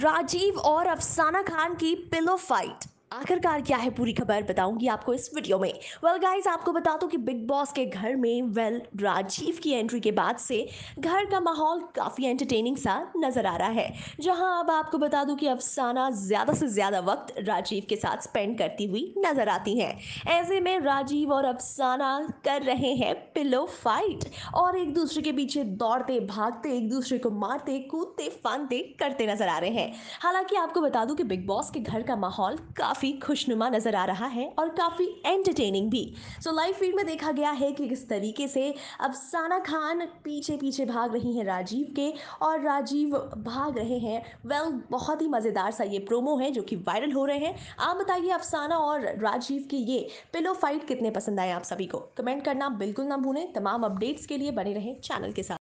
राजीव और अफसाना खान की पिलो फाइट आखिरकार क्या है पूरी खबर बताऊंगी आपको इस वीडियो में वेल well गाइस आपको बता दूं कि बिग बॉस के घर में वेल well, राजीव की एंट्री के बाद से घर का माहौल काफ़ी एंटरटेनिंग सा नज़र आ रहा है जहां अब आपको बता दूं कि अफसाना ज़्यादा से ज़्यादा वक्त राजीव के साथ स्पेंड करती हुई नज़र आती हैं ऐसे में राजीव और अफसाना कर रहे हैं पिलो फाइट और एक दूसरे के पीछे दौड़ते भागते एक दूसरे को मारते कूदते फानते करते नज़र आ रहे हैं हालांकि आपको बता दूं कि बिग बॉस के घर का माहौल काफ़ी काफ़ी खुशनुमा नज़र आ रहा है और काफ़ी एंटरटेनिंग भी सो लाइव फीड में देखा गया है कि किस तरीके से अब साना खान पीछे पीछे भाग रही हैं राजीव के और राजीव भाग रहे हैं वेल well, बहुत ही मज़ेदार सा ये प्रोमो है जो कि वायरल हो रहे हैं आप बताइए अफसाना और राजीव की ये पिलो फाइट कितने पसंद आए आप सभी को कमेंट करना बिल्कुल ना भूलें तमाम अपडेट्स के लिए बने रहें चैनल के साथ